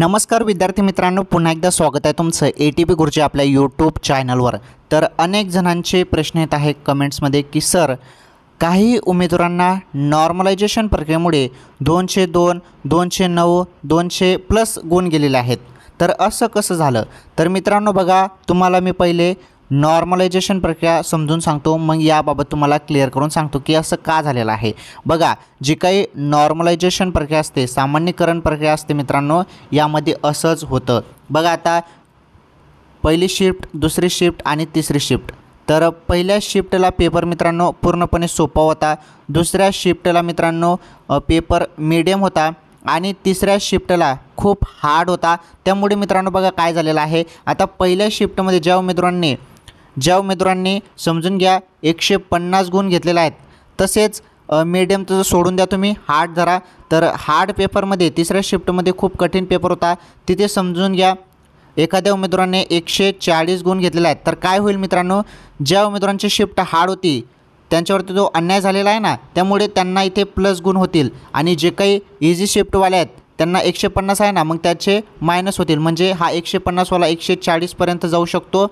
नमस्कार विद्यार्थी मित्रांनो पुन्हा एकदा स्वागत आहे तुमचं ए टी पी गुरुजी आपल्या यूट्यूब चॅनलवर तर अनेक जणांचे प्रश्न येत आहेत कमेंट्समध्ये की सर काही उमेदवारांना नॉर्मलायझेशन प्रक्रियेमुळे दोनशे दोन दोनशे नऊ दोनशे प्लस गुण गेलेले आहेत तर असं कसं झालं तर मित्रांनो बघा तुम्हाला मी पहिले नॉर्मलायझेशन प्रक्रिया समजून सांगतो मग याबाबत तुम्हाला क्लिअर करून सांगतो की असं का झालेलं आहे बघा जी काही नॉर्मलायझेशन प्रक्रिया असते सामान्यकरण प्रक्रिया असते मित्रांनो यामध्ये असंच होतं बघा आता पहिली शिफ्ट दुसरी शिफ्ट आणि तिसरी शिफ्ट तर पहिल्या शिफ्टला पेपर मित्रांनो पूर्णपणे सोपा होता दुसऱ्या शिफ्टला मित्रांनो पेपर मीडियम होता आणि तिसऱ्या शिफ्टला खूप हार्ड होता त्यामुळे मित्रांनो बघा काय झालेलं आहे आता पहिल्या शिफ्टमध्ये ज्या मित्रांनी ज्या उमेदवारांनी समजून घ्या एकशे पन्नास गुण घेतलेला आहेत तसेच मीडियम तुझं सोडून द्या तुम्ही हार्ड धरा तर हार्ड पेपरमध्ये तिसऱ्या शिफ्टमध्ये खूप कठीण पेपर होता तिथे समजून घ्या एखाद्या उमेदवाराने एकशे चाळीस गुण घेतलेला आहेत तर काय होईल मित्रांनो ज्या उमेदवारांची शिफ्ट हार्ड होती त्यांच्यावरती जो अन्याय झालेला आहे ना त्यामुळे त्यांना इथे प्लस गुण होतील आणि जे काही इझी शिफ्टवाले आहेत त्यांना एकशे पन्नास आहे ना मग त्याचे मायनस होतील म्हणजे हा एकशे पन्नासवाला एकशे चाळीसपर्यंत जाऊ शकतो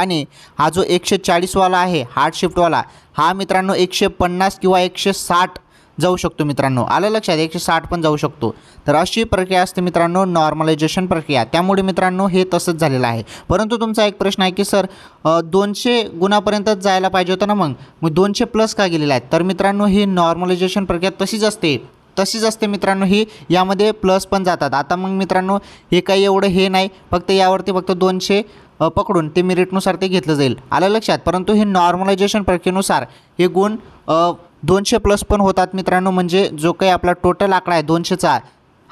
आणि हा जो एकशे चाळीसवाला आहे हार्ड शिफ्टवाला हा मित्रांनो एकशे पन्नास किंवा एकशे साठ जाऊ शकतो मित्रांनो आलं लक्षात एकशे साठ पण जाऊ शकतो तर अशी प्रक्रिया असते मित्रांनो नॉर्मलायझेशन प्रक्रिया त्यामुळे मित्रांनो हे तसंच झालेलं आहे परंतु तुमचा एक प्रश्न आहे की सर दोनशे गुणापर्यंतच जायला पाहिजे होतं ना मग मग दोनशे प्लस का गेलेला आहे तर मित्रांनो ही नॉर्मलायझेशन प्रक्रिया तशीच असते तशीच असते मित्रांनो ही यामध्ये प्लस पण जातात आता मग मित्रांनो हे काही एवढं हे नाही फक्त यावरती फक्त दोनशे पकडून ते मिरिटनुसार ते घेतलं जाईल आलं लक्षात परंतु हे नॉर्मलायझेशन प्रक्रियेनुसार हे गुण दोनशे प्लस पण होतात मित्रांनो म्हणजे जो काही आपला टोटल आकडा आहे दोनशेचा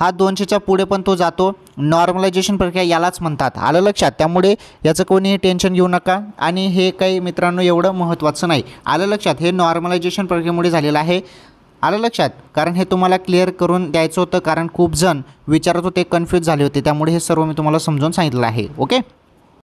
हा दोनशेच्या पुढे पण तो जातो नॉर्मलायझेशन प्रक्रिया यालाच म्हणतात आलं लक्षात त्यामुळे याचं कोणीही टेन्शन घेऊ नका आणि हे काही मित्रांनो एवढं महत्त्वाचं नाही आलं लक्षात हे नॉर्मलायझेशन प्रक्रियेमुळे झालेलं आहे आलं लक्षात कारण हे तुम्हाला क्लिअर करून द्यायचं होतं कारण खूप जण विचारत होते कन्फ्यूज झाले होते त्यामुळे हे सर्व मी तुम्हाला समजून सांगितलं आहे ओके